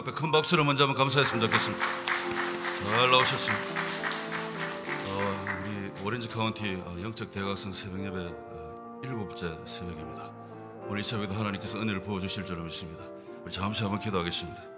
앞에 큰박수를 먼저 한번 감사했으면 좋겠습니다. 잘 나오셨습니다. 어, 우리 오렌지 카운티 어, 영적 대각선 새벽 예배 어, 일곱째 새벽입니다. 오늘 새벽에도 하나님께서 은혜를 부어 주실 줄 믿습니다. 우리 잠시 한번 기도하겠습니다.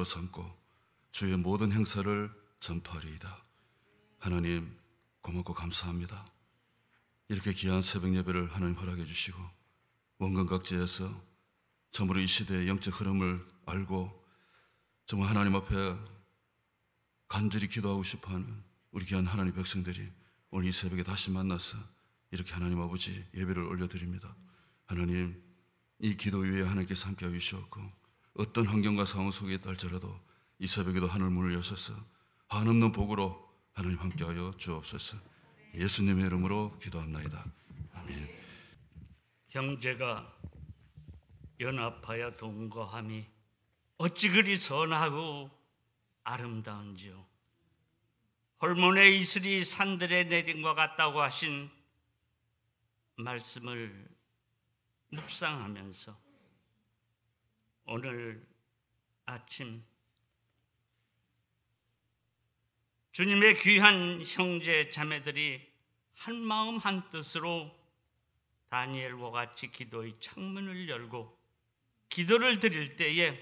근거로 삼고 주의 모든 행사를 전파리이다 하나님 고맙고 감사합니다. 이렇게 귀한 새벽 예배를 하나님 허락해 주시고 원근 각지에서 정말 이 시대의 영적 흐름을 알고 정말 하나님 앞에 간절히 기도하고 싶어하는 우리 귀한 하나님 백성들이 오늘 이 새벽에 다시 만나서 이렇게 하나님 아버지 예배를 올려드립니다. 하나님 이 기도 위에 하나님께서 함께 하시옵고 어떤 환경과 상황 속에 있다 할지라도 이 새벽에도 하늘 문을 여셔서 한없는 복으로 하나님 함께하여 주옵소서. 예수님의 이름으로 기도합나이다. 아멘. 형제가 연합하여 동거함이 어찌 그리 선하고 아름다운지요. 홀몬의 이슬이 산들에 내린 것 같다고 하신 말씀을 묵상하면서 오늘 아침 주님의 귀한 형제 자매들이 한 마음 한 뜻으로 다니엘과 같이 기도의 창문을 열고 기도를 드릴 때에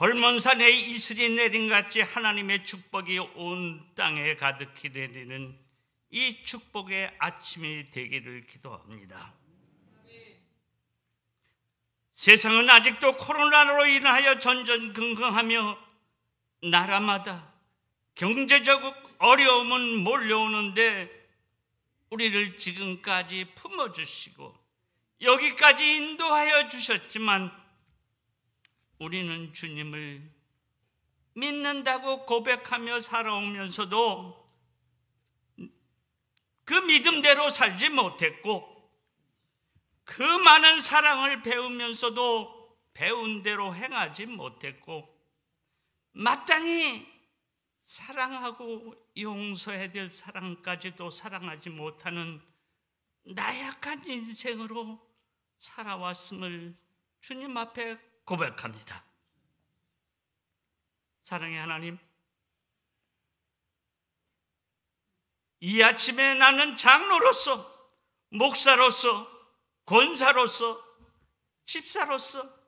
헐몬산의 이슬이 내린 같이 하나님의 축복이 온 땅에 가득히 내리는 이 축복의 아침이 되기를 기도합니다. 세상은 아직도 코로나로 인하여 전전긍긍하며 나라마다 경제적 어려움은 몰려오는데 우리를 지금까지 품어주시고 여기까지 인도하여 주셨지만 우리는 주님을 믿는다고 고백하며 살아오면서도 그 믿음대로 살지 못했고 그 많은 사랑을 배우면서도 배운 대로 행하지 못했고 마땅히 사랑하고 용서해야 될 사랑까지도 사랑하지 못하는 나약한 인생으로 살아왔음을 주님 앞에 고백합니다. 사랑의 하나님, 이 아침에 나는 장로로서, 목사로서, 권사로서 집사로서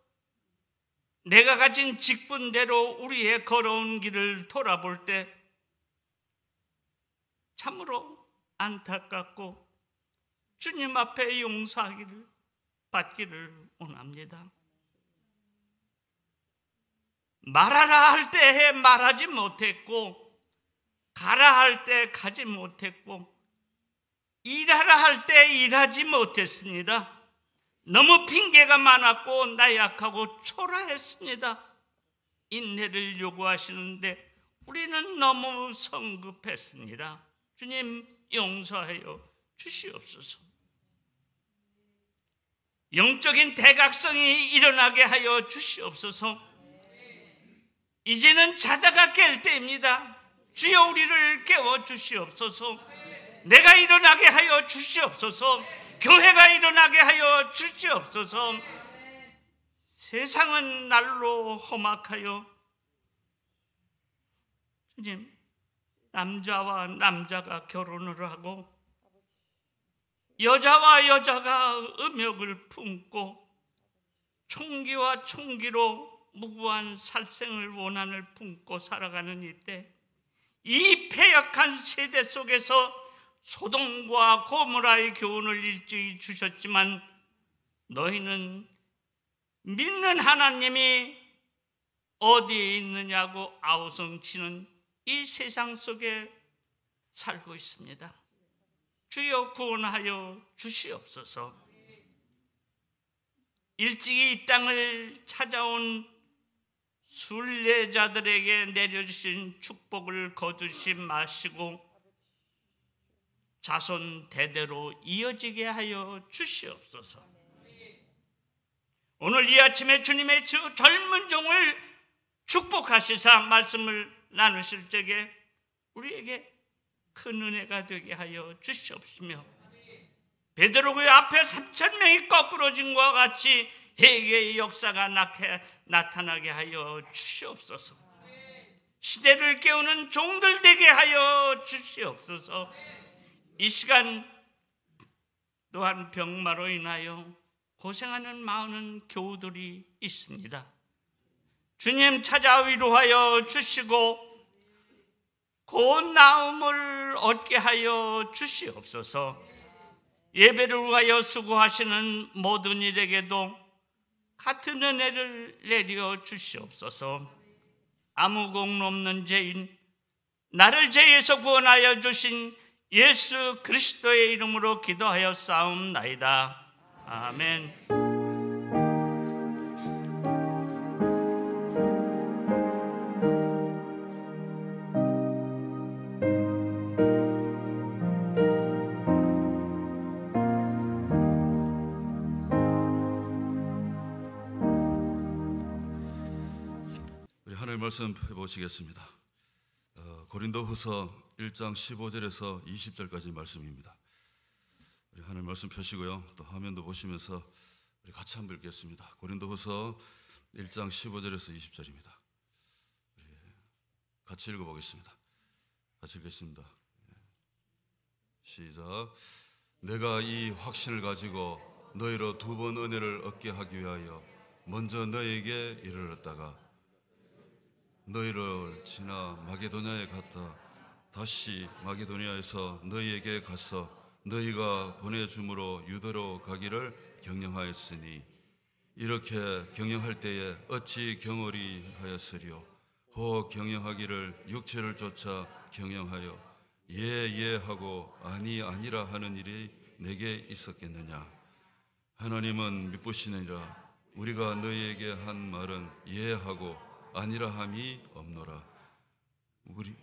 내가 가진 직분대로 우리의 걸어온 길을 돌아볼 때 참으로 안타깝고 주님 앞에 용서하기를 받기를 원합니다. 말하라 할 때에 말하지 못했고 가라 할 때 가지 못했고 일하라 할 때 일하지 못했습니다. 너무 핑계가 많았고 나약하고 초라했습니다. 인내를 요구하시는데 우리는 너무 성급했습니다. 주님 용서하여 주시옵소서. 영적인 대각성이 일어나게 하여 주시옵소서. 이제는 자다가 깰 때입니다. 주여 우리를 깨워 주시옵소서. 내가 일어나게 하여 주시옵소서. 교회가 일어나게 하여 주시옵소서. 세상은 날로 험악하여 주님 남자와 남자가 결혼을 하고 여자와 여자가 음역을 품고 총기와 총기로 무고한 살생을 원한을 품고 살아가는 이때 이 폐역한 세대 속에서 소동과 고무라의 교훈을 일찍 주셨지만 너희는 믿는 하나님이 어디에 있느냐고 아우성치는 이 세상 속에 살고 있습니다. 주여 구원하여 주시옵소서. 일찍이 이 땅을 찾아온 순례자들에게 내려주신 축복을 거두지 마시고 자손 대대로 이어지게 하여 주시옵소서. 오늘 이 아침에 주님의 젊은 종을 축복하시사 말씀을 나누실 적에 우리에게 큰 은혜가 되게 하여 주시옵시며 베드로의 그 앞에 3천 명이 거꾸러진 것과 같이 회개의 역사가 나타나게 하여 주시옵소서 시대를 깨우는 종들 되게 하여 주시옵소서 이 시간 또한 병마로 인하여 고생하는 많은 교우들이 있습니다. 주님 찾아 위로하여 주시고 곧 나음을 얻게 하여 주시옵소서 예배를 위하여 수고하시는 모든 일에게도 같은 은혜를 내려 주시옵소서 아무 공로 없는 죄인 나를 죄에서 구원하여 주신 예수 그리스도의 이름으로 기도하여 싸움나이다. 아멘. 하늘 말씀 해 보시겠습니다. 어, 고린도후서 1장 15절에서 20절까지 말씀입니다. 우리 하나 말씀 펴시고요. 또 화면도 보시면서 우리 같이 한번 읽겠습니다. 고린도후서 1장 15절에서 20절입니다. 예, 같이 읽어보겠습니다. 같이 읽겠습니다. 예, 시작. 내가 이 확신을 가지고 너희로 두 번 은혜를 얻게 하기 위하여 먼저 너희에게 이르렀다가 너희를 지나 마게도냐에 갔다 다시 마게도니아에서 너희에게 가서 너희가 보내줌으로 유도로 가기를 경영하였으니 이렇게 경영할 때에 어찌 경월이 하였으리요 호 경영하기를 육체를 쫓아 경영하여 예예 예 하고 아니 아니라 하는 일이 내게 있었겠느냐 하나님은 믿으시느니라 우리가 너희에게 한 말은 예하고 아니라 함이 없노라 우리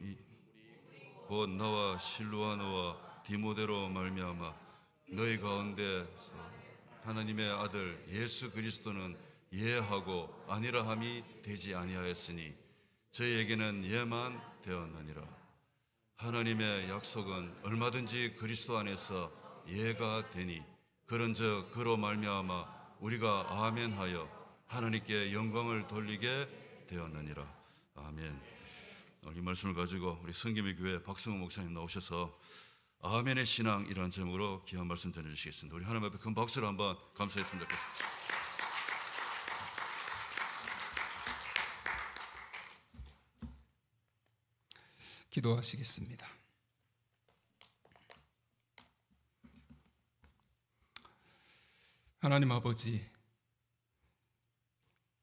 곧 나와 실루아노와 디모데로 말미암아 너희 가운데서 하나님의 아들 예수 그리스도는 예하고 아니라 함이 되지 아니하였으니 저희에게는 예만 되었느니라 하나님의 약속은 얼마든지 그리스도 안에서 예가 되니 그런즉 그로 말미암아 우리가 아멘하여 하나님께 영광을 돌리게 되었느니라 아멘. 오늘 이 말씀을 가지고 우리 성김의 교회 박성호 목사님 나오셔서 아멘의 신앙이라는 제목으로 귀한 말씀 전해주시겠습니다. 우리 하나님 앞에 큰 박수를 한번 감사했습니다. 기도하시겠습니다. 하나님 아버지,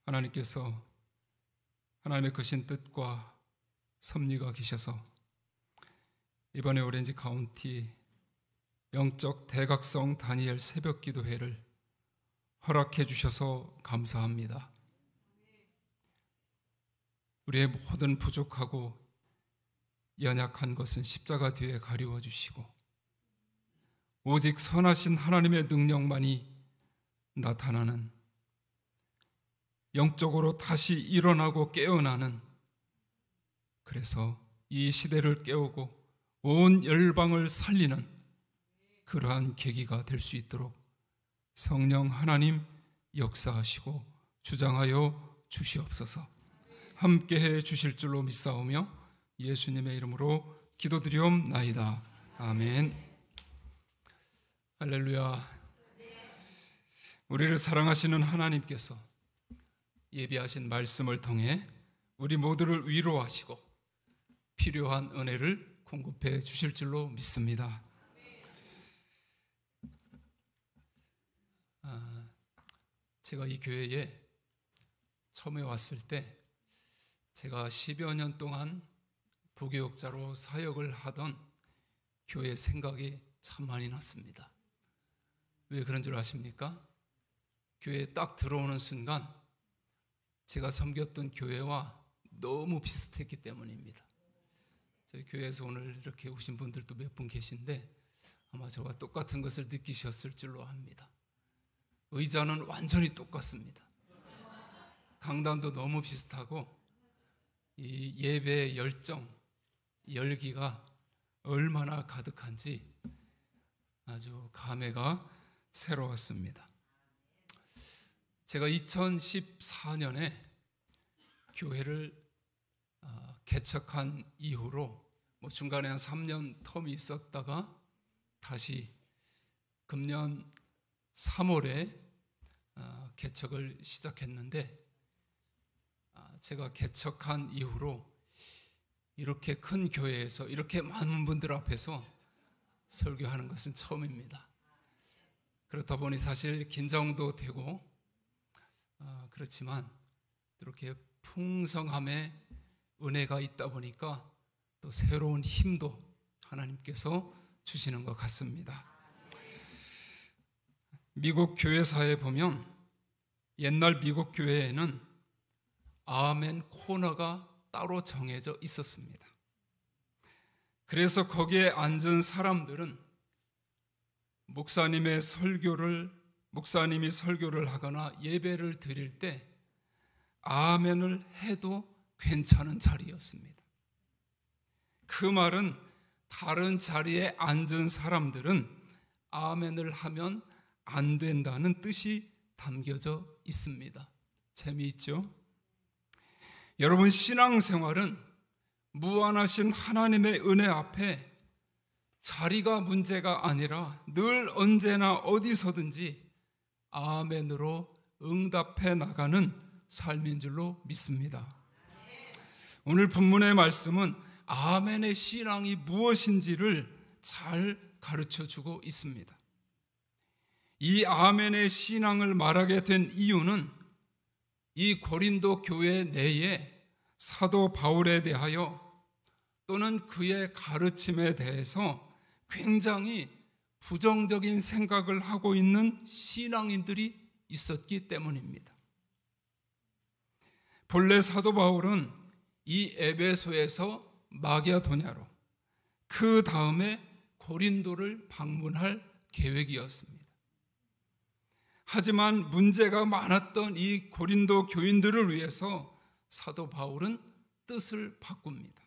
하나님께서 하나님의 크신 뜻과 섭리가 계셔서 이번에 오렌지 카운티 영적 대각성 다니엘 새벽 기도회를 허락해 주셔서 감사합니다. 우리의 모든 부족하고 연약한 것은 십자가 뒤에 가리워 주시고 오직 선하신 하나님의 능력만이 나타나는 영적으로 다시 일어나고 깨어나는 그래서 이 시대를 깨우고 온 열방을 살리는 그러한 계기가 될 수 있도록 성령 하나님 역사하시고 주장하여 주시옵소서 함께 해 주실 줄로 믿사오며 예수님의 이름으로 기도드리옵나이다. 아멘. 할렐루야. 우리를 사랑하시는 하나님께서 예비하신 말씀을 통해 우리 모두를 위로하시고 필요한 은혜를 공급해 주실 줄로 믿습니다. 아, 제가 이 교회에 처음에 왔을 때 제가 10여 년 동안 부교역자로 사역을 하던 교회 생각이 참 많이 났습니다. 왜 그런 줄 아십니까? 교회에 딱 들어오는 순간 제가 섬겼던 교회와 너무 비슷했기 때문입니다. 저희 교회에서 오늘 이렇게 오신 분들도 몇 분 계신데 아마 저와 똑같은 것을 느끼셨을 줄로 압니다. 의자는 완전히 똑같습니다. 강단도 너무 비슷하고 이 예배의 열정, 열기가 얼마나 가득한지 아주 감회가 새로웠습니다. 제가 2014년에 교회를 개척한 이후로 뭐 중간에 한 3년 텀이 있었다가 다시 금년 3월에 아, 개척을 시작했는데 아, 제가 개척한 이후로 이렇게 큰 교회에서 이렇게 많은 분들 앞에서 설교하는 것은 처음입니다. 그렇다 보니 사실 긴장도 되고 아, 그렇지만 이렇게 풍성함에 은혜가 있다 보니까 또 새로운 힘도 하나님께서 주시는 것 같습니다. 미국 교회사에 보면 옛날 미국 교회에는 아멘 코너가 따로 정해져 있었습니다. 그래서 거기에 앉은 사람들은 목사님의 설교를 목사님이 설교를 하거나 예배를 드릴 때 아멘을 해도 괜찮은 자리였습니다. 그 말은 다른 자리에 앉은 사람들은 아멘을 하면 안 된다는 뜻이 담겨져 있습니다. 재미있죠? 여러분, 신앙생활은 무한하신 하나님의 은혜 앞에 자리가 문제가 아니라 늘 언제나 어디서든지 아멘으로 응답해 나가는 삶인 줄로 믿습니다. 오늘 본문의 말씀은 아멘의 신앙이 무엇인지를 잘 가르쳐 주고 있습니다. 이 아멘의 신앙을 말하게 된 이유는 이 고린도 교회 내에 사도 바울에 대하여 또는 그의 가르침에 대해서 굉장히 부정적인 생각을 하고 있는 신앙인들이 있었기 때문입니다. 본래 사도 바울은 이 에베소에서 마게도냐로 그 다음에 고린도를 방문할 계획이었습니다. 하지만 문제가 많았던 이 고린도 교인들을 위해서 사도 바울은 뜻을 바꿉니다.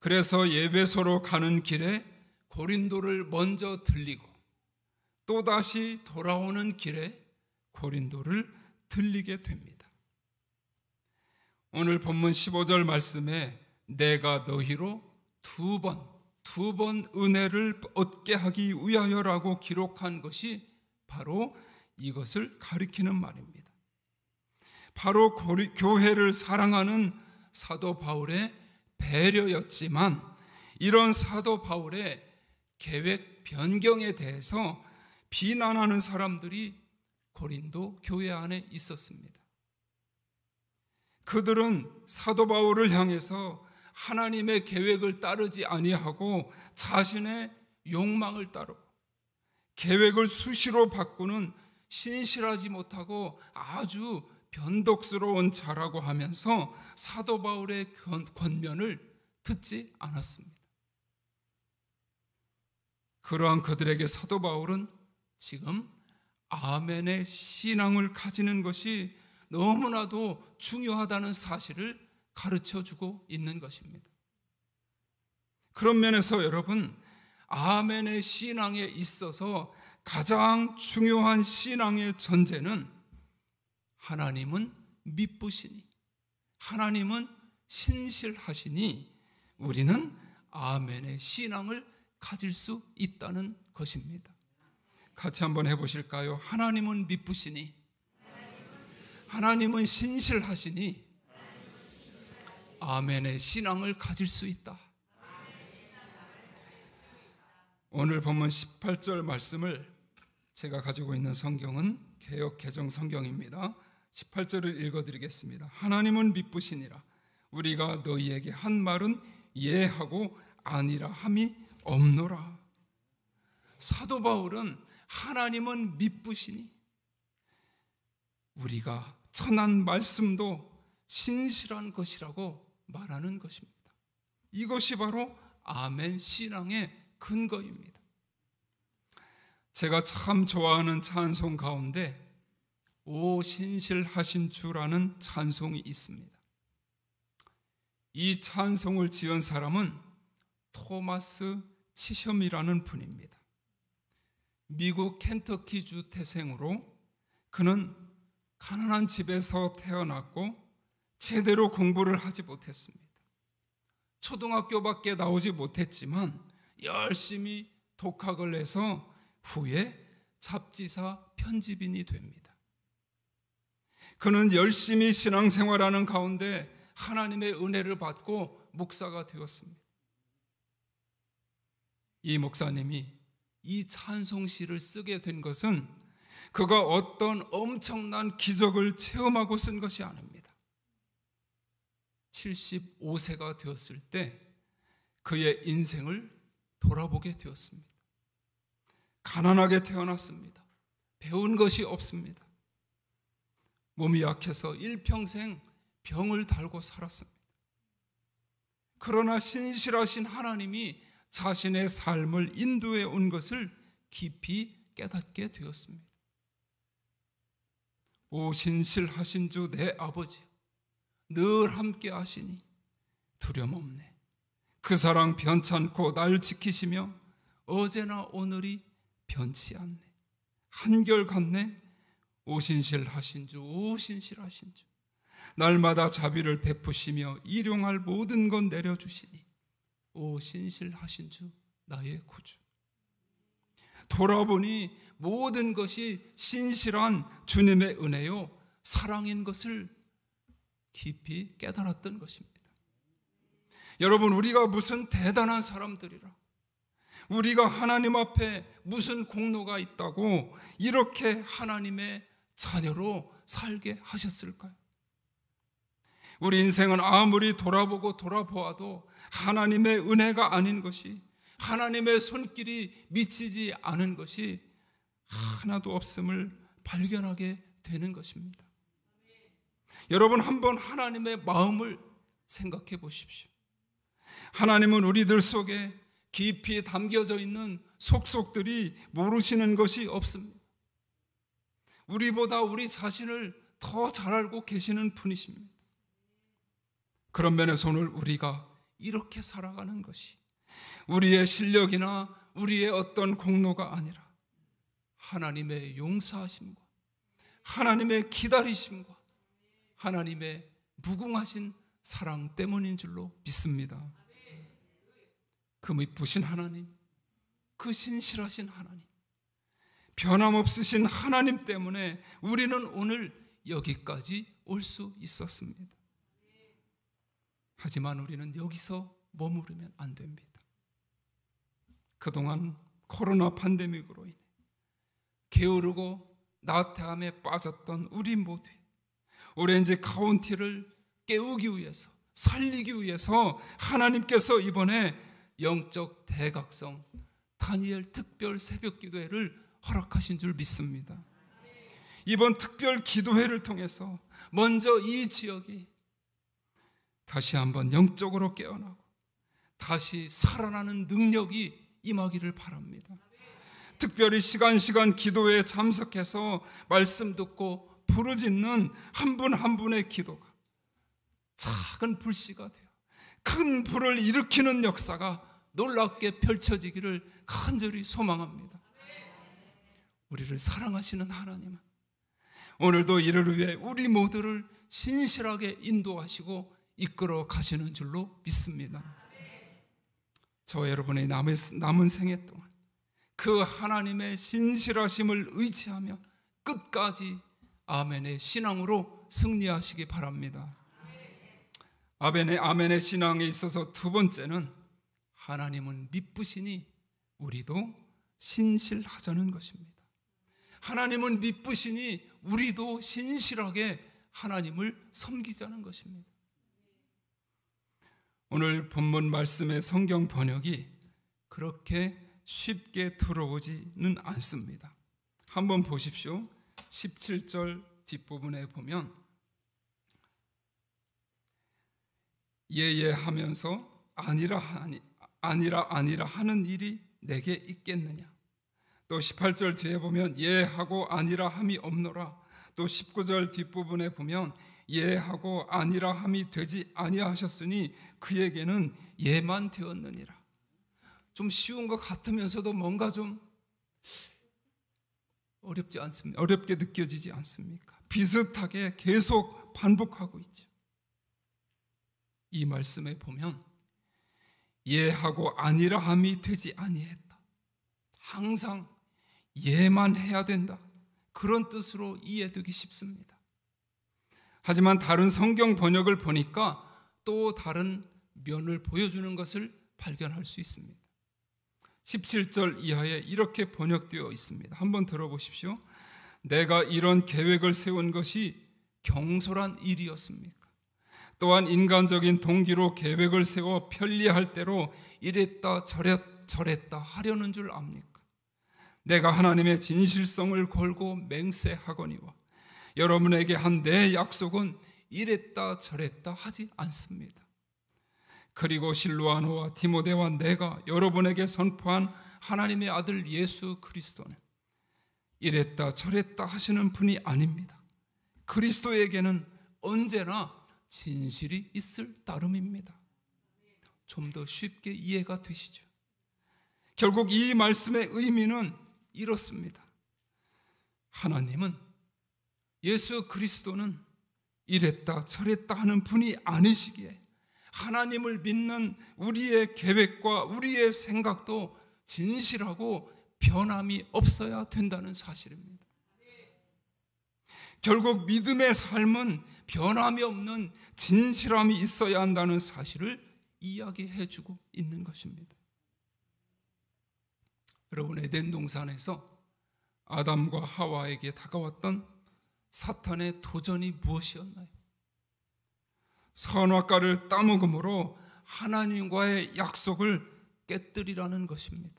그래서 예배소로 가는 길에 고린도를 먼저 들리고 또다시 돌아오는 길에 고린도를 들리게 됩니다. 오늘 본문 15절 말씀에 내가 너희로 두 번, 두 번 은혜를 얻게 하기 위하여라고 기록한 것이 바로 이것을 가리키는 말입니다. 바로 교회를 사랑하는 사도 바울의 배려였지만 이런 사도 바울의 계획 변경에 대해서 비난하는 사람들이 고린도 교회 안에 있었습니다. 그들은 사도 바울을 향해서 하나님의 계획을 따르지 아니하고 자신의 욕망을 따르고 계획을 수시로 바꾸는 신실하지 못하고 아주 변덕스러운 자라고 하면서 사도 바울의 권면을 듣지 않았습니다. 그러한 그들에게 사도 바울은 지금 아멘의 신앙을 가지는 것이 너무나도 중요하다는 사실을 가르쳐 주고 있는 것입니다. 그런 면에서 여러분, 아멘의 신앙에 있어서 가장 중요한 신앙의 전제는 하나님은 믿으시니, 하나님은 신실하시니, 우리는 아멘의 신앙을 가질 수 있다는 것입니다. 같이 한번 해보실까요? 하나님은 믿으시니, 하나님은 신실하시니 아멘의 신앙을 가질 수 있다. 오늘 본문 18절 말씀을 제가 가지고 있는 성경은 개역 개정 성경입니다. 18절을 읽어 드리겠습니다. 하나님은 믿부시니라 우리가 너희에게 한 말은 예하고 아니라 함이 없노라. 사도 바울은 하나님은 믿부시니 우리가 천한 말씀도 신실한 것이라고 말하는 것입니다. 이것이 바로 아멘 신앙의 근거입니다. 제가 참 좋아하는 찬송 가운데 오 신실하신 주라는 찬송이 있습니다. 이 찬송을 지은 사람은 토마스 치셔이라는 분입니다. 미국 켄터키 주 태생으로 그는 가난한 집에서 태어났고 제대로 공부를 하지 못했습니다. 초등학교밖에 나오지 못했지만 열심히 독학을 해서 후에 잡지사 편집인이 됩니다. 그는 열심히 신앙생활하는 가운데 하나님의 은혜를 받고 목사가 되었습니다. 이 목사님이 이 찬송시를 쓰게 된 것은 그가 어떤 엄청난 기적을 체험하고 쓴 것이 아닙니다. 75세가 되었을 때 그의 인생을 돌아보게 되었습니다. 가난하게 태어났습니다. 배운 것이 없습니다. 몸이 약해서 일평생 병을 달고 살았습니다. 그러나 신실하신 하나님이 자신의 삶을 인도해 온 것을 깊이 깨닫게 되었습니다. 오 신실하신 주 내 아버지 늘 함께 하시니 두려움 없네. 그 사랑 변찮고 날 지키시며 어제나 오늘이 변치 않네. 한결같네. 오신실하신 주 오신실하신 주 날마다 자비를 베푸시며 일용할 모든 건 내려주시니 오신실하신 주 나의 구주 돌아보니 모든 것이 신실한 주님의 은혜요, 사랑인 것을 깊이 깨달았던 것입니다. 여러분, 우리가 무슨 대단한 사람들이라. 우리가 하나님 앞에 무슨 공로가 있다고 이렇게 하나님의 자녀로 살게 하셨을까요? 우리 인생은 아무리 돌아보고 돌아보아도 하나님의 은혜가 아닌 것이 하나님의 손길이 미치지 않은 것이 하나도 없음을 발견하게 되는 것입니다. 여러분 한번 하나님의 마음을 생각해 보십시오. 하나님은 우리들 속에 깊이 담겨져 있는 속속들이 모르시는 것이 없습니다. 우리보다 우리 자신을 더 잘 알고 계시는 분이십니다. 그런 면에서 오늘 우리가 이렇게 살아가는 것이 우리의 실력이나 우리의 어떤 공로가 아니라 하나님의 용서하심과 하나님의 기다리심과 하나님의 무궁하신 사랑 때문인 줄로 믿습니다. 그 미쁘신 하나님, 그 신실하신 하나님, 변함없으신 하나님 때문에 우리는 오늘 여기까지 올 수 있었습니다. 하지만 우리는 여기서 머무르면 안 됩니다. 그동안 코로나 팬데믹으로 인해 게으르고 나태함에 빠졌던 우리 모두 오렌지 카운티를 깨우기 위해서 살리기 위해서 하나님께서 이번에 영적 대각성 다니엘 특별 새벽 기도회를 허락하신 줄 믿습니다. 이번 특별 기도회를 통해서 먼저 이 지역이 다시 한번 영적으로 깨어나고 다시 살아나는 능력이 임하기를 바랍니다. 특별히 시간 시간 기도에 참석해서 말씀 듣고 부르짖는 한 분 한 분의 기도가 작은 불씨가 돼요. 큰 불을 일으키는 역사가 놀랍게 펼쳐지기를 간절히 소망합니다. 우리를 사랑하시는 하나님은 오늘도 이를 위해 우리 모두를 신실하게 인도하시고 이끌어 가시는 줄로 믿습니다. 저 여러분의 남은, 생애 동안 그 하나님의 신실하심을 의지하며 끝까지 아멘의 신앙으로 승리하시기 바랍니다. 아멘의, 아멘의 신앙에 있어서 두 번째는 하나님은 믿부시니 우리도 신실하자는 것입니다. 하나님은 믿부시니 우리도 신실하게 하나님을 섬기자는 것입니다. 오늘 본문 말씀의 성경 번역이 그렇게 쉽게 들어오지는 않습니다. 한번 보십시오. 17절 뒷부분에 보면 예예 하면서 아니라 하니 아니라 아니라 하는 일이 내게 있겠느냐. 또 18절 뒤에 보면 예하고 아니라 함이 없노라. 또 19절 뒷부분에 보면 예하고 아니라 함이 되지 아니하셨으니 그에게는 예만 되었느니라. 좀 쉬운 것 같으면서도 뭔가 좀 어렵지 않습니다. 어렵게 느껴지지 않습니까? 비슷하게 계속 반복하고 있죠. 이 말씀에 보면 예하고 아니라 함이 되지 아니했다. 항상 예만 해야 된다. 그런 뜻으로 이해되기 쉽습니다. 하지만 다른 성경 번역을 보니까 또 다른 면을 보여주는 것을 발견할 수 있습니다. 17절 이하에 이렇게 번역되어 있습니다. 한번 들어보십시오. 내가 이런 계획을 세운 것이 경솔한 일이었습니까? 또한 인간적인 동기로 계획을 세워 편리할 대로 이랬다 저랬, 저랬다 하려는 줄 압니까? 내가 하나님의 진실성을 걸고 맹세하거니와 여러분에게 한 내 약속은 이랬다 저랬다 하지 않습니다. 그리고 실루아노와 디모데와 내가 여러분에게 선포한 하나님의 아들 예수 그리스도는 이랬다 저랬다 하시는 분이 아닙니다. 그리스도에게는 언제나 진실이 있을 따름입니다. 좀 더 쉽게 이해가 되시죠? 결국 이 말씀의 의미는 이렇습니다. 하나님은 예수 그리스도는 이랬다 저랬다 하는 분이 아니시기에 하나님을 믿는 우리의 계획과 우리의 생각도 진실하고 변함이 없어야 된다는 사실입니다. 결국 믿음의 삶은 변함이 없는 진실함이 있어야 한다는 사실을 이야기해 주고 있는 것입니다. 여러분 에덴 동산에서 아담과 하와에게 다가왔던 사탄의 도전이 무엇이었나요? 선악과를 따먹음으로 하나님과의 약속을 깨뜨리라는 것입니다.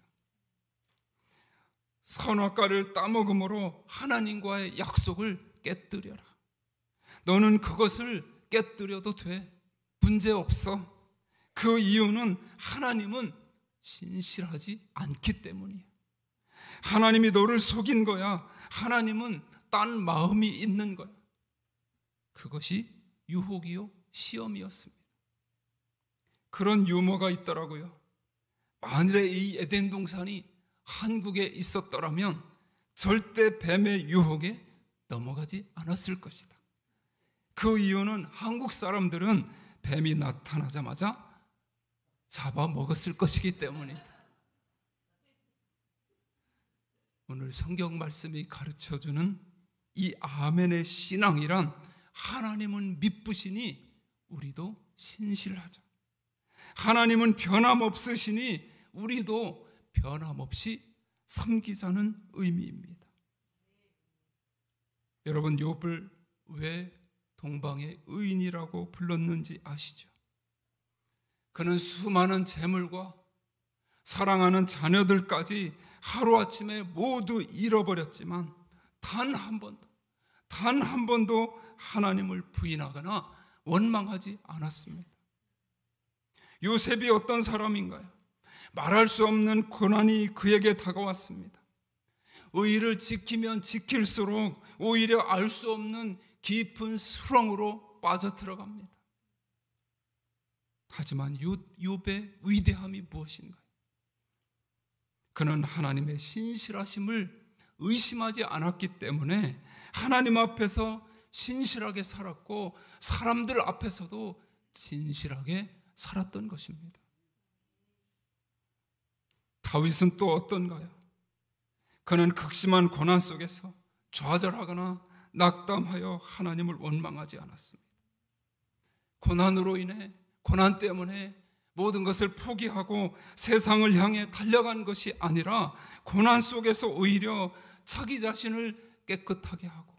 선악과를 따먹음으로 하나님과의 약속을 깨뜨려라. 너는 그것을 깨뜨려도 돼. 문제 없어. 그 이유는 하나님은 신실하지 않기 때문이야. 하나님이 너를 속인 거야. 하나님은 딴 마음이 있는 거야. 그것이 유혹이요, 시험이었습니다. 그런 유머가 있더라고요. 만일에 이 에덴 동산이 한국에 있었더라면 절대 뱀의 유혹에 넘어가지 않았을 것이다. 그 이유는 한국 사람들은 뱀이 나타나자마자 잡아먹었을 것이기 때문이다. 오늘 성경 말씀이 가르쳐 주는 이 아멘의 신앙이란 하나님은 믿으시니 우리도 신실하자 하나님은 변함없으시니 우리도 변함없이 섬기자는 의미입니다. 여러분 욥을 왜 동방의 의인이라고 불렀는지 아시죠? 그는 수많은 재물과 사랑하는 자녀들까지 하루아침에 모두 잃어버렸지만 단한 번도, 단 한 번도 하나님을 부인하거나 원망하지 않았습니다. 요셉이 어떤 사람인가요? 말할 수 없는 고난이 그에게 다가왔습니다. 의의를 지키면 지킬수록 오히려 알 수 없는 깊은 수렁으로 빠져들어갑니다. 하지만 욥의 위대함이 무엇인가요? 그는 하나님의 신실하심을 의심하지 않았기 때문에 하나님 앞에서 신실하게 살았고 사람들 앞에서도 진실하게 살았던 것입니다. 다윗은 또 어떤가요? 그는 극심한 고난 속에서 좌절하거나 낙담하여 하나님을 원망하지 않았습니다. 고난으로 인해 고난 때문에 모든 것을 포기하고 세상을 향해 달려간 것이 아니라 고난 속에서 오히려 자기 자신을 깨끗하게 하고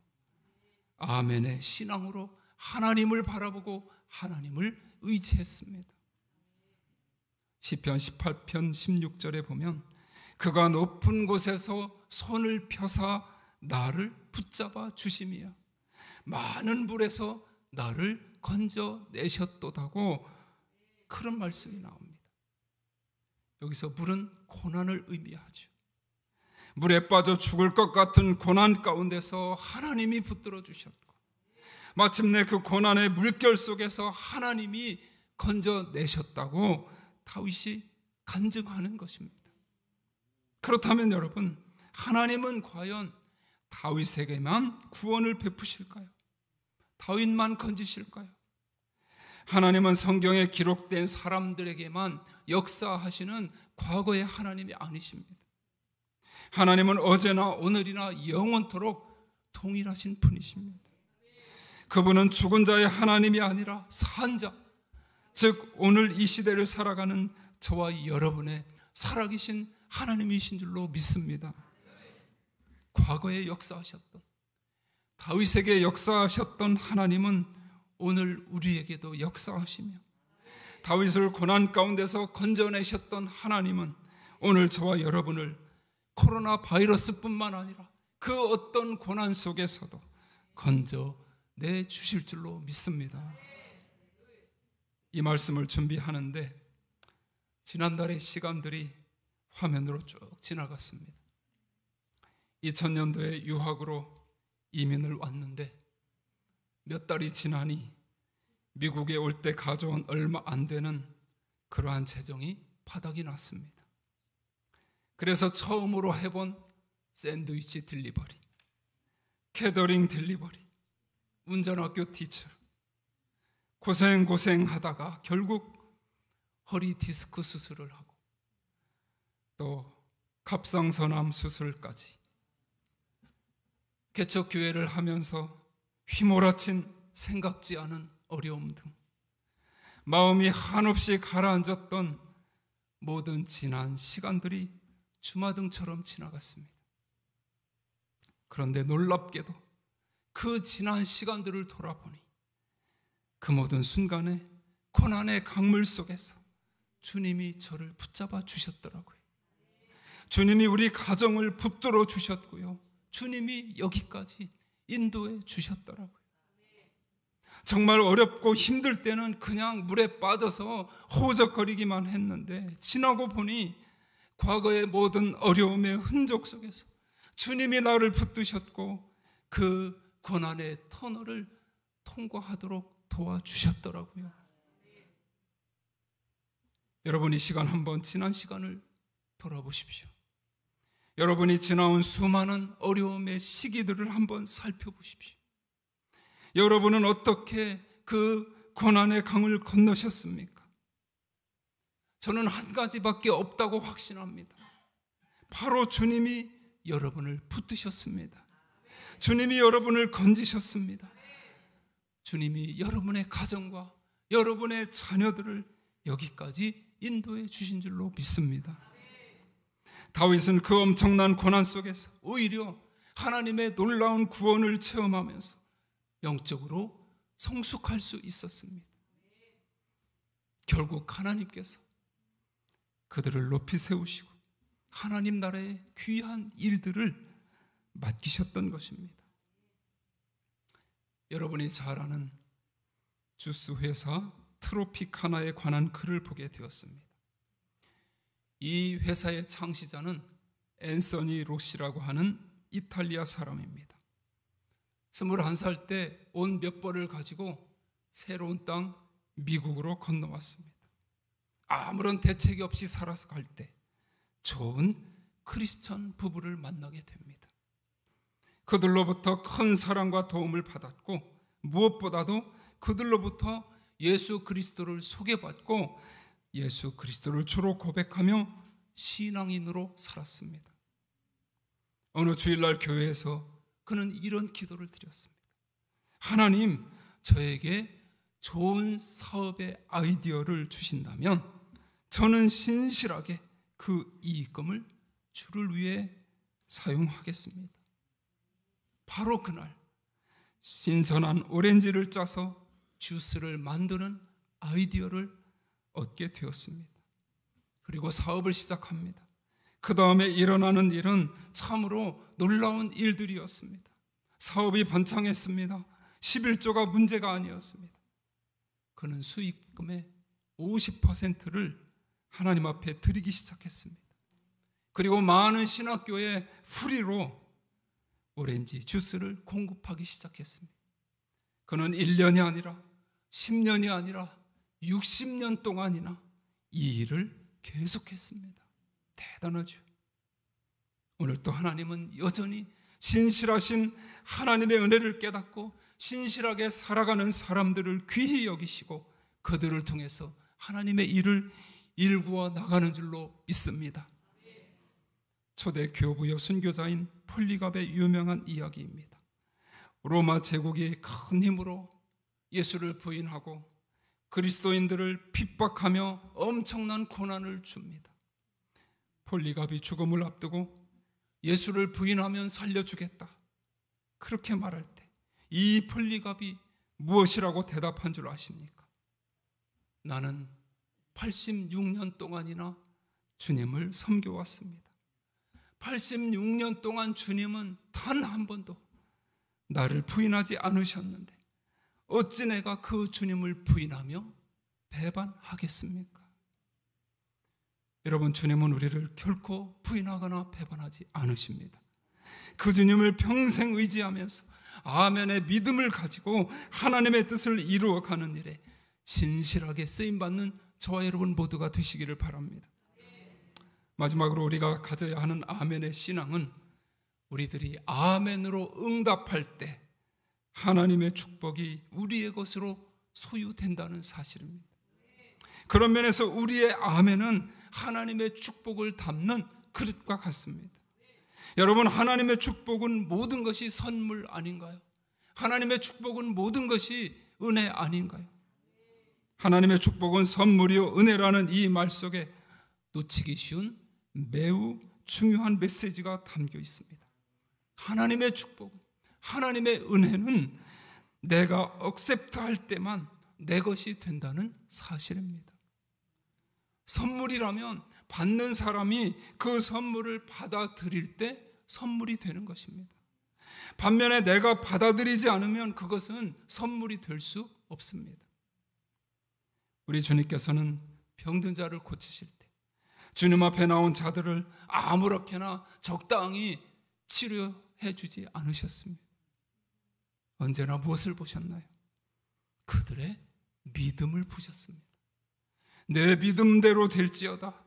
아멘의 신앙으로 하나님을 바라보고 하나님을 의지했습니다. 시편 18편 16절에 보면 그가 높은 곳에서 손을 펴사 나를 붙잡아 주심이야. 많은 불에서 나를 건져 내셨도다고 그런 말씀이 나옵니다. 여기서 불은 고난을 의미하죠. 물에 빠져 죽을 것 같은 고난 가운데서 하나님이 붙들어 주셨고 마침내 그 고난의 물결 속에서 하나님이 건져내셨다고 다윗이 간증하는 것입니다. 그렇다면 여러분 하나님은 과연 다윗에게만 구원을 베푸실까요? 다윗만 건지실까요? 하나님은 성경에 기록된 사람들에게만 역사하시는 과거의 하나님이 아니십니다. 하나님은 어제나 오늘이나 영원토록 동일하신 분이십니다. 그분은 죽은 자의 하나님이 아니라 산자, 즉 오늘 이 시대를 살아가는 저와 여러분의 살아계신 하나님이신 줄로 믿습니다. 과거에 역사하셨던 다윗에게 역사하셨던 하나님은 오늘 우리에게도 역사하시며 다윗을 고난 가운데서 건져내셨던 하나님은 오늘 저와 여러분을 코로나 바이러스뿐만 아니라 그 어떤 고난 속에서도 건져 내 주실 줄로 믿습니다. 이 말씀을 준비하는데 지난달의 시간들이 화면으로 쭉 지나갔습니다. 2000년도에 유학으로 이민을 왔는데 몇 달이 지나니 미국에 올 때 가져온 얼마 안 되는 그러한 재정이 바닥이 났습니다. 그래서 처음으로 해본 샌드위치 딜리버리, 캐더링 딜리버리, 운전학교 티처. 고생 고생 하다가 결국 허리 디스크 수술을 하고 또 갑상선암 수술까지 개척 교회를 하면서 휘몰아친 생각지 않은 어려움 등 마음이 한없이 가라앉았던 모든 지난 시간들이 주마등처럼 지나갔습니다. 그런데 놀랍게도 그 지난 시간들을 돌아보니 그 모든 순간에 고난의 강물 속에서 주님이 저를 붙잡아 주셨더라고요. 주님이 우리 가정을 붙들어 주셨고요. 주님이 여기까지 인도해 주셨더라고요. 정말 어렵고 힘들 때는 그냥 물에 빠져서 호적거리기만 했는데 지나고 보니 과거의 모든 어려움의 흔적 속에서 주님이 나를 붙드셨고 그 고난의 터널을 통과하도록 도와주셨더라고요. 여러분 이 시간 한번 지난 시간을 돌아보십시오. 여러분이 지나온 수많은 어려움의 시기들을 한번 살펴보십시오. 여러분은 어떻게 그 고난의 강을 건너셨습니까? 저는 한 가지밖에 없다고 확신합니다. 바로 주님이 여러분을 붙드셨습니다. 주님이 여러분을 건지셨습니다. 주님이 여러분의 가정과 여러분의 자녀들을 여기까지 인도해 주신 줄로 믿습니다. 다윗은 그 엄청난 고난 속에서 오히려 하나님의 놀라운 구원을 체험하면서 영적으로 성숙할 수 있었습니다. 결국 하나님께서 그들을 높이 세우시고 하나님 나라의 귀한 일들을 맡기셨던 것입니다. 여러분이 잘 아는 주스 회사 트로피카나에 관한 글을 보게 되었습니다. 이 회사의 창시자는 앤서니 로시라고 하는 이탈리아 사람입니다. 21살 때 온 몇 벌을 가지고 새로운 땅 미국으로 건너왔습니다. 아무런 대책이 없이 살아서 갈 때 좋은 크리스천 부부를 만나게 됩니다. 그들로부터 큰 사랑과 도움을 받았고 무엇보다도 그들로부터 예수 그리스도를 소개받고 예수 그리스도를 주로 고백하며 신앙인으로 살았습니다. 어느 주일날 교회에서 그는 이런 기도를 드렸습니다. 하나님, 저에게 좋은 사업의 아이디어를 주신다면 저는 신실하게 그 이익금을 주를 위해 사용하겠습니다. 바로 그날 신선한 오렌지를 짜서 주스를 만드는 아이디어를 얻게 되었습니다. 그리고 사업을 시작합니다. 그 다음에 일어나는 일은 참으로 놀라운 일들이었습니다. 사업이 번창했습니다. 11조가 문제가 아니었습니다. 그는 수익금의 50%를 하나님 앞에 드리기 시작했습니다. 그리고 많은 신학교에 프리로 오렌지 주스를 공급하기 시작했습니다. 그는 1년이 아니라 10년이 아니라 60년 동안이나 이 일을 계속했습니다. 대단하죠. 오늘 또 하나님은 여전히 신실하신 하나님의 은혜를 깨닫고 신실하게 살아가는 사람들을 귀히 여기시고 그들을 통해서 하나님의 일을 일구어 나가는 줄로 믿습니다. 초대 교부여 순교자인 폴리갑의 유명한 이야기입니다. 로마 제국이 큰 힘으로 예수를 부인하고 그리스도인들을 핍박하며 엄청난 고난을 줍니다. 폴리갑이 죽음을 앞두고 예수를 부인하면 살려주겠다. 그렇게 말할 때 이 폴리갑이 무엇이라고 대답한 줄 아십니까? 나는 86년 동안이나 주님을 섬겨왔습니다. 86년 동안 주님은 단 한 번도 나를 부인하지 않으셨는데 어찌 내가 그 주님을 부인하며 배반하겠습니까? 여러분 주님은 우리를 결코 부인하거나 배반하지 않으십니다. 그 주님을 평생 의지하면서 아멘의 믿음을 가지고 하나님의 뜻을 이루어가는 일에 신실하게 쓰임받는 저와 여러분 모두가 되시기를 바랍니다. 마지막으로 우리가 가져야 하는 아멘의 신앙은 우리들이 아멘으로 응답할 때 하나님의 축복이 우리의 것으로 소유된다는 사실입니다. 그런 면에서 우리의 아멘은 하나님의 축복을 담는 그릇과 같습니다. 여러분, 하나님의 축복은 모든 것이 선물 아닌가요? 하나님의 축복은 모든 것이 은혜 아닌가요? 하나님의 축복은 선물이요 은혜라는 이 말 속에 놓치기 쉬운 매우 중요한 메시지가 담겨 있습니다. 하나님의 축복, 하나님의 은혜는 내가 억셉트할 때만 내 것이 된다는 사실입니다. 선물이라면 받는 사람이 그 선물을 받아들일 때 선물이 되는 것입니다. 반면에 내가 받아들이지 않으면 그것은 선물이 될 수 없습니다. 우리 주님께서는 병든 자를 고치실 때 주님 앞에 나온 자들을 아무렇게나 적당히 치료해 주지 않으셨습니다. 언제나 무엇을 보셨나요? 그들의 믿음을 보셨습니다. 내 믿음대로 될지어다.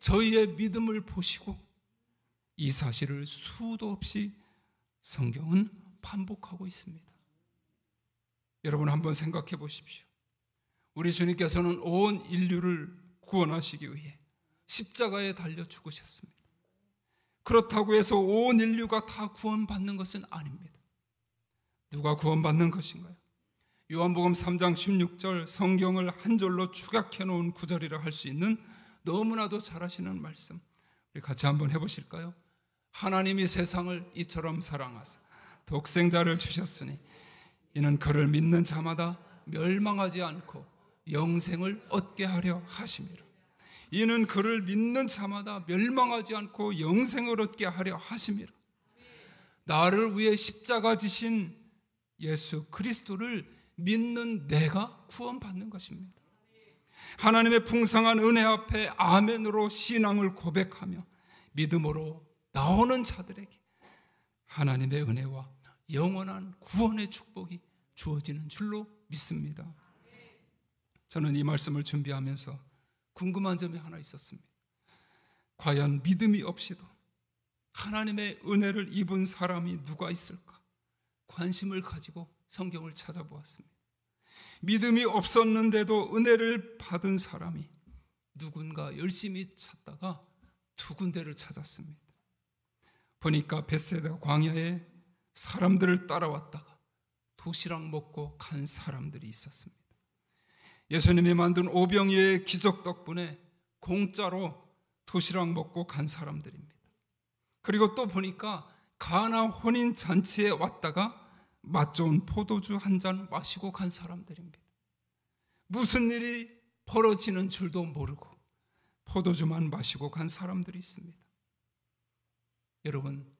저희의 믿음을 보시고 이 사실을 수도 없이 성경은 반복하고 있습니다. 여러분 한번 생각해 보십시오. 우리 주님께서는 온 인류를 구원하시기 위해 십자가에 달려 죽으셨습니다. 그렇다고 해서 온 인류가 다 구원받는 것은 아닙니다. 누가 구원받는 것인가요? 요한복음 3장 16절 성경을 한 절로 축약해 놓은 구절이라 할 수 있는 너무나도 잘하시는 말씀. 우리 같이 한번 해 보실까요? 하나님이 세상을 이처럼 사랑하사 독생자를 주셨으니 이는 그를 믿는 자마다 멸망하지 않고 영생을 얻게 하려 하심이라. 이는 그를 믿는 자마다 멸망하지 않고 영생을 얻게 하려 하심이라. 나를 위해 십자가 지신 예수 그리스도를 믿는 내가 구원받는 것입니다. 하나님의 풍성한 은혜 앞에 아멘으로 신앙을 고백하며 믿음으로 나오는 자들에게 하나님의 은혜와 영원한 구원의 축복이 주어지는 줄로 믿습니다. 저는 이 말씀을 준비하면서 궁금한 점이 하나 있었습니다. 과연 믿음이 없이도 하나님의 은혜를 입은 사람이 누가 있을까? 관심을 가지고 성경을 찾아보았습니다. 믿음이 없었는데도 은혜를 받은 사람이 누군가 열심히 찾다가 두 군데를 찾았습니다. 보니까 베세다 광야에 사람들을 따라왔다가 도시락 먹고 간 사람들이 있었습니다. 예수님이 만든 오병이의 기적 덕분에 공짜로 도시락 먹고 간 사람들입니다. 그리고 또 보니까 가나 혼인 잔치에 왔다가 맛 좋은 포도주 한 잔 마시고 간 사람들입니다. 무슨 일이 벌어지는 줄도 모르고 포도주만 마시고 간 사람들이 있습니다. 여러분,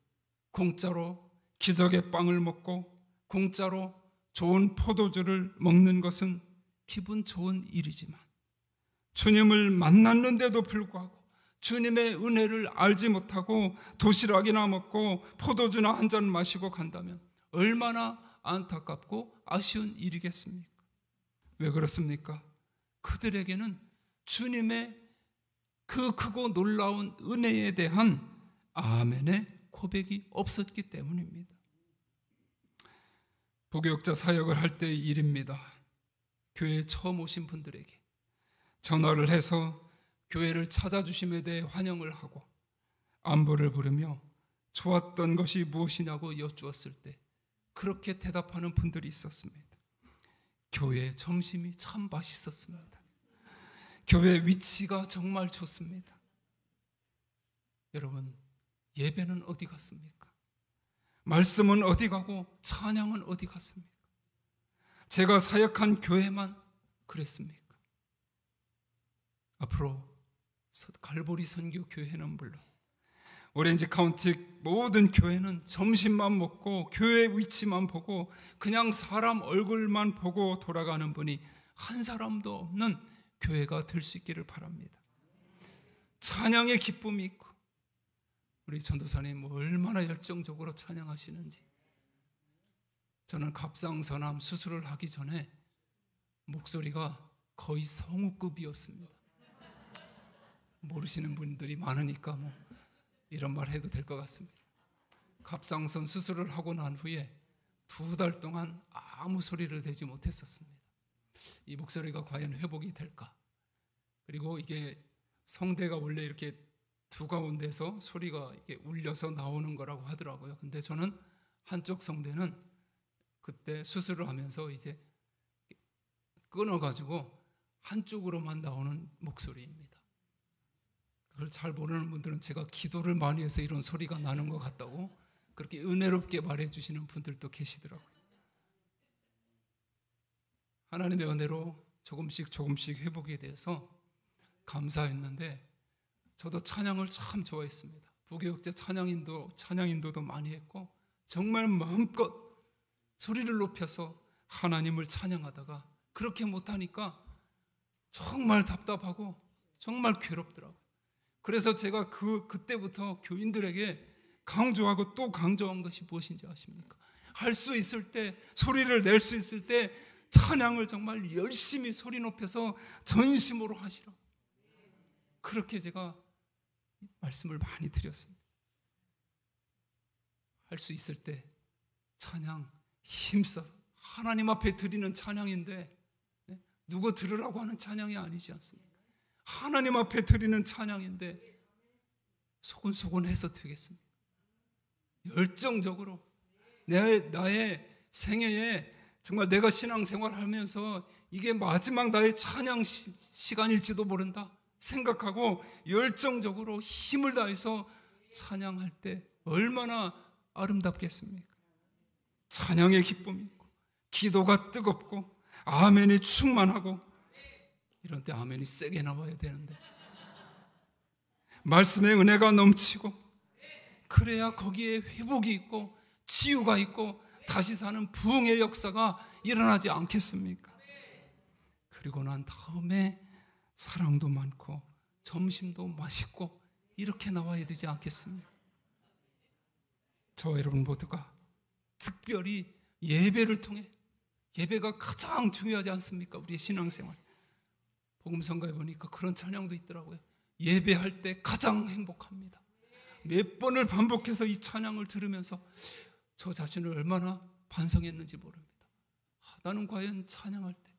공짜로 기적의 빵을 먹고 공짜로 좋은 포도주를 먹는 것은 기분 좋은 일이지만 주님을 만났는데도 불구하고 주님의 은혜를 알지 못하고 도시락이나 먹고 포도주나 한 잔 마시고 간다면 얼마나 안타깝고 아쉬운 일이겠습니까? 왜 그렇습니까? 그들에게는 주님의 그 크고 놀라운 은혜에 대한 아멘의 고백이 없었기 때문입니다. 복역자 사역을 할때 일입니다. 교회에 처음 오신 분들에게 전화를 해서 교회를 찾아주심에 대해 환영을 하고 안부를 부르며 좋았던 것이 무엇이냐고 여쭈었을 때 그렇게 대답하는 분들이 있었습니다. 교회 점심이 참 맛있었습니다. 교회 위치가 정말 좋습니다. 여러분, 예배는 어디 갔습니까? 말씀은 어디 가고 찬양은 어디 갔습니까? 제가 사역한 교회만 그랬습니까? 앞으로 갈보리 선교 교회는 물론 오렌지 카운티 모든 교회는 점심만 먹고 교회 위치만 보고 그냥 사람 얼굴만 보고 돌아가는 분이 한 사람도 없는 교회가 될 수 있기를 바랍니다. 찬양의 기쁨이 있고 우리 전도사님 얼마나 열정적으로 찬양하시는지 저는 갑상선암 수술을 하기 전에 목소리가 거의 성우급이었습니다. 모르시는 분들이 많으니까 뭐 이런 말 해도 될 것 같습니다. 갑상선 수술을 하고 난 후에 두 달 동안 아무 소리를 내지 못했었습니다. 이 목소리가 과연 회복이 될까? 그리고 이게 성대가 원래 이렇게 두 가운데서 소리가 이게 울려서 나오는 거라고 하더라고요. 근데 저는 한쪽 성대는 그때 수술을 하면서 이제 끊어가지고 한쪽으로만 나오는 목소리입니다. 그걸 잘 모르는 분들은 제가 기도를 많이 해서 이런 소리가 나는 것 같다고 그렇게 은혜롭게 말해주시는 분들도 계시더라고요. 하나님의 은혜로 조금씩 조금씩 회복이 돼서 감사했는데 저도 찬양을 참 좋아했습니다. 부교역제 찬양인도 찬양인도도 많이 했고 정말 마음껏 소리를 높여서 하나님을 찬양하다가 그렇게 못하니까 정말 답답하고 정말 괴롭더라고요. 그래서 제가 그, 그때부터 교인들에게 강조하고 또 강조한 것이 무엇인지 아십니까? 할 수 있을 때, 소리를 낼 수 있을 때, 찬양을 정말 열심히 소리 높여서 전심으로 하시라. 그렇게 제가 말씀을 많이 드렸습니다. 할 수 있을 때 찬양 힘써 하나님 앞에 드리는 찬양인데 예? 누구 들으라고 하는 찬양이 아니지 않습니까? 하나님 앞에 드리는 찬양인데 소곤소곤해서 되겠습니까? 열정적으로 내 나의 생애에 정말 내가 신앙생활하면서 이게 마지막 나의 찬양 시, 시간일지도 모른다 생각하고 열정적으로 힘을 다해서 찬양할 때 얼마나 아름답겠습니까? 찬양의 기쁨이 있고 기도가 뜨겁고 아멘이 충만하고 이런 때 아멘이 세게 나와야 되는데 말씀의 은혜가 넘치고 그래야 거기에 회복이 있고 치유가 있고 다시 사는 부흥의 역사가 일어나지 않겠습니까? 그리고 난 다음에 사랑도 많고 점심도 맛있고 이렇게 나와야 되지 않겠습니까? 저와 여러분 모두가 특별히 예배를 통해 예배가 가장 중요하지 않습니까? 우리의 신앙생활. 복음성가에 보니까 그런 찬양도 있더라고요. 예배할 때 가장 행복합니다. 몇 번을 반복해서 이 찬양을 들으면서 저 자신을 얼마나 반성했는지 모릅니다. 아, 나는 과연 찬양할 때,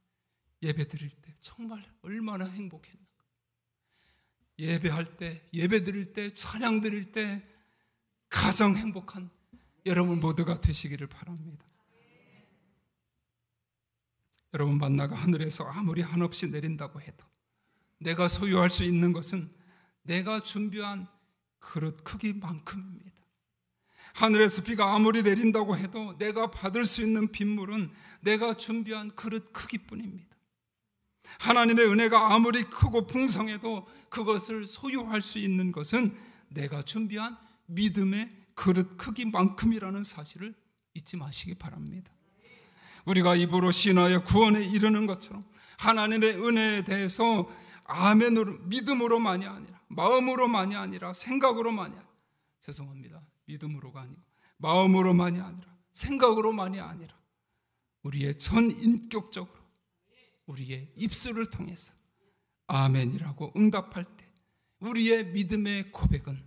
예배 드릴 때 정말 얼마나 행복했는가. 예배할 때, 예배 드릴 때, 찬양 드릴 때 가장 행복한 여러분 모두가 되시기를 바랍니다. 여러분 만나가 하늘에서 아무리 한없이 내린다고 해도 내가 소유할 수 있는 것은 내가 준비한 그릇 크기만큼입니다. 하늘에서 비가 아무리 내린다고 해도 내가 받을 수 있는 빗물은 내가 준비한 그릇 크기뿐입니다. 하나님의 은혜가 아무리 크고 풍성해도 그것을 소유할 수 있는 것은 내가 준비한 믿음의 그릇 크기만큼이라는 사실을 잊지 마시기 바랍니다. 우리가 입으로 신하여 구원에 이르는 것처럼 하나님의 은혜에 대해서 아멘으로 믿음으로만이 아니라 마음으로만이 아니라 생각으로만이 아니라 죄송합니다. 믿음으로가 아니고 마음으로만이 아니라 생각으로만이 아니라 우리의 전인격적으로 우리의 입술을 통해서 아멘이라고 응답할 때 우리의 믿음의 고백은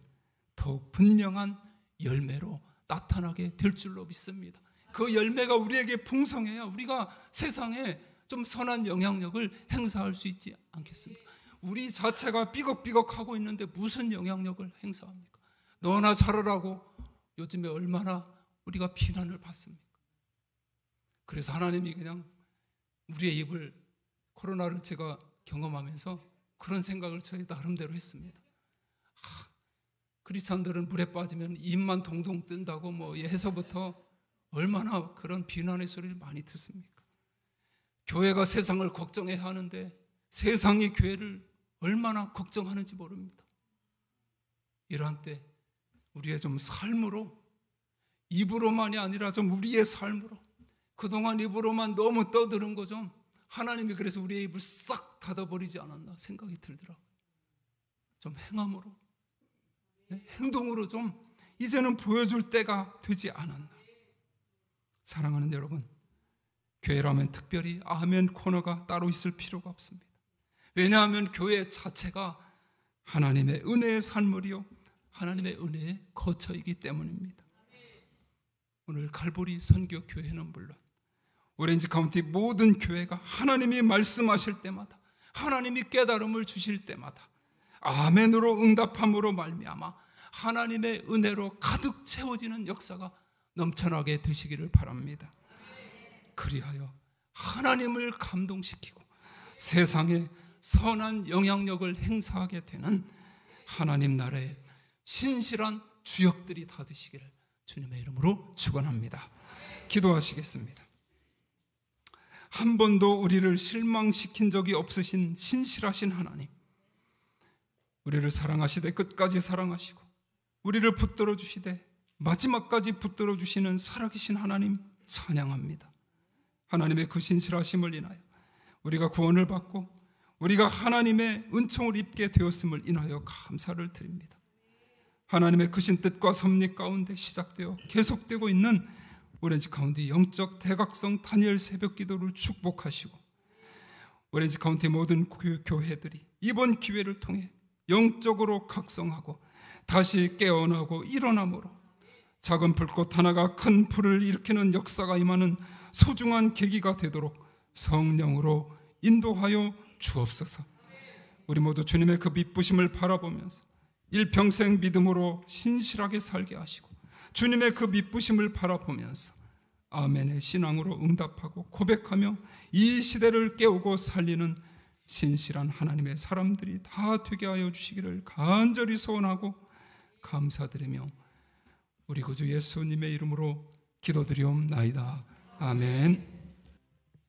더욱 분명한 열매로 나타나게 될 줄로 믿습니다. 그 열매가 우리에게 풍성해야 우리가 세상에 좀 선한 영향력을 행사할 수 있지 않겠습니까? 우리 자체가 삐걱삐걱하고 있는데 무슨 영향력을 행사합니까? 너나 잘하라고 요즘에 얼마나 우리가 비난을 받습니까? 그래서 하나님이 그냥 우리의 입을 코로나를 제가 경험하면서 그런 생각을 저희 나름대로 했습니다. 크리스천들은 물에 빠지면 입만 동동 뜬다고 뭐 해서부터 얼마나 그런 비난의 소리를 많이 듣습니까? 교회가 세상을 걱정해야 하는데 세상이 교회를 얼마나 걱정하는지 모릅니다. 이러한 때 우리의 좀 삶으로 입으로만이 아니라 좀 우리의 삶으로 그동안 입으로만 너무 떠드는 거 좀 하나님이 그래서 우리의 입을 싹 닫아버리지 않았나 생각이 들더라고요. 좀 행함으로 행동으로 좀 이제는 보여줄 때가 되지 않았나. 사랑하는 여러분, 교회라면 특별히 아멘 코너가 따로 있을 필요가 없습니다. 왜냐하면 교회 자체가 하나님의 은혜의 산물이요. 하나님의 은혜의 거처이기 때문입니다. 오늘 갈보리 선교교회는 물론 오렌지 카운티 모든 교회가 하나님이 말씀하실 때마다 하나님이 깨달음을 주실 때마다 아멘으로 응답함으로 말미암아 하나님의 은혜로 가득 채워지는 역사가 넘쳐나게 되시기를 바랍니다. 그리하여 하나님을 감동시키고 세상에 선한 영향력을 행사하게 되는 하나님 나라의 신실한 주역들이 다 되시기를 주님의 이름으로 축원합니다. 기도하시겠습니다. 한 번도 우리를 실망시킨 적이 없으신 신실하신 하나님, 우리를 사랑하시되 끝까지 사랑하시고 우리를 붙들어 주시되 마지막까지 붙들어 주시는 살아계신 하나님 찬양합니다. 하나님의 그 신실하심을 인하여 우리가 구원을 받고 우리가 하나님의 은총을 입게 되었음을 인하여 감사를 드립니다. 하나님의 크신 뜻과 섭리 가운데 시작되어 계속되고 있는 오렌지 카운티 영적 대각성 다니 새벽 기도를 축복하시고 오렌지 카운티 모든 교회들이 이번 기회를 통해 영적으로 각성하고 다시 깨어나고 일어남으로 작은 불꽃 하나가 큰 불을 일으키는 역사가 임하는 소중한 계기가 되도록 성령으로 인도하여 주옵소서. 우리 모두 주님의 그 믿부심을 바라보면서 일평생 믿음으로 신실하게 살게 하시고 주님의 그 믿부심을 바라보면서 아멘의 신앙으로 응답하고 고백하며 이 시대를 깨우고 살리는 신실한 하나님의 사람들이 다 되게 하여 주시기를 간절히 소원하고 감사드리며 우리 구주 예수님의 이름으로 기도드리옵나이다. 아멘.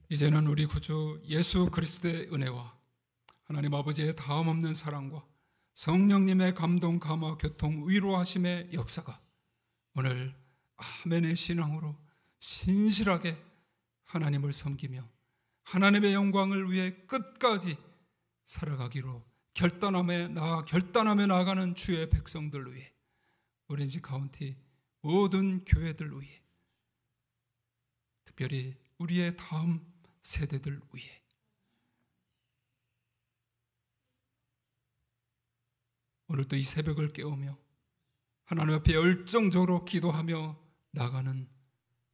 이제는 우리 구주 예수 그리스도의 은혜와 하나님 아버지의 다음 없는 사랑과 성령님의 감동 감화 교통 위로하심의 역사가 오늘 아멘의 신앙으로 신실하게 하나님을 섬기며 하나님의 영광을 위해 끝까지 살아가기로 결단함에 나아 결단함에 나아가는 주의 백성들 위해 오렌지 카운티 모든 교회들 위해 특별히 우리의 다음 세대들 위해 오늘도 이 새벽을 깨우며 하나님 앞에 열정적으로 기도하며 나가는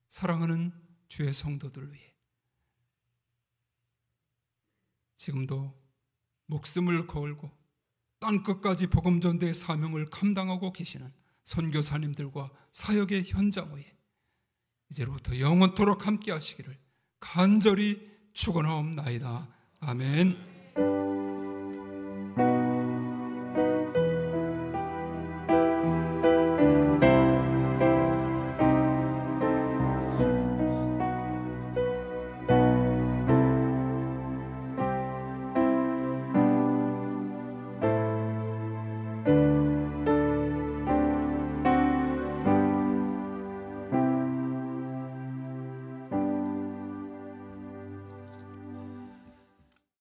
사랑하는 주의 성도들 위해 지금도 목숨을 걸고 땅끝까지 복음전대의 사명을 감당하고 계시는 선교사님들과 사역의 현장 위에 이제로부터 영원토록 함께 하시기를 간절히 축원하옵나이다. 아멘.